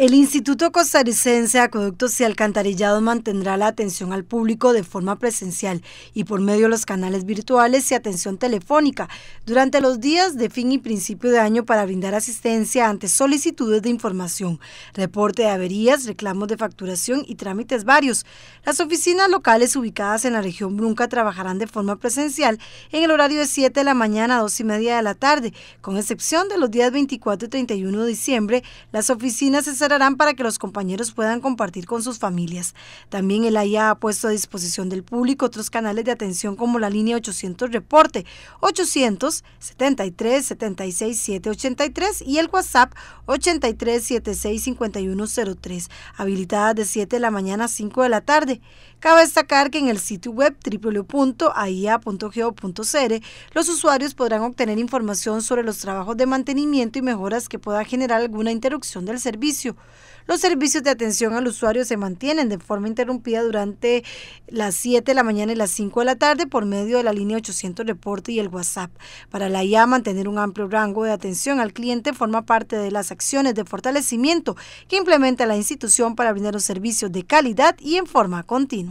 El Instituto Costarricense de Acueductos y Alcantarillado mantendrá la atención al público de forma presencial y por medio de los canales virtuales y atención telefónica durante los días de fin y principio de año para brindar asistencia ante solicitudes de información, reporte de averías, reclamos de facturación y trámites varios. Las oficinas locales ubicadas en la región Brunca trabajarán de forma presencial en el horario de 7 de la mañana a 2 y media de la tarde, con excepción de los días 24 y 31 de diciembre. Las oficinas se para que los compañeros puedan compartir con sus familias. También el AIA ha puesto a disposición del público otros canales de atención como la línea 800 Reporte 800 73 76 783 y el WhatsApp 83 76 5103, habilitadas de 7 de la mañana a 5 de la tarde. Cabe destacar que en el sitio web www.aia.geo.cr los usuarios podrán obtener información sobre los trabajos de mantenimiento y mejoras que pueda generar alguna interrupción del servicio. Los servicios de atención al usuario se mantienen de forma interrumpida durante las 7 de la mañana y las 5 de la tarde por medio de la línea 800 Reporte y el WhatsApp. Para la IA, mantener un amplio rango de atención al cliente forma parte de las acciones de fortalecimiento que implementa la institución para brindar los servicios de calidad y en forma continua.